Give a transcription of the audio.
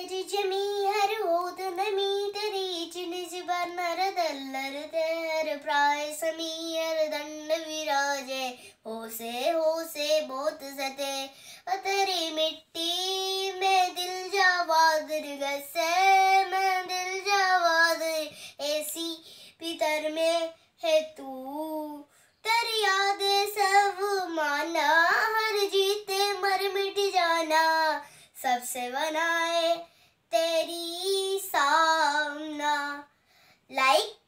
तेरी जमी हर ओद नमी तेरी निज नर दल्लर ते हर प्राय समी हर दंड विराजे हो से हो से बहुत सते तेरी मिट्टी में दिल जावादर गसे मैं दिल जावादर ऐसी पितर में है तू तेरी यादें सब माना हर जीते मर मिट जाना सबसे बनाए तेरी सामना लाइक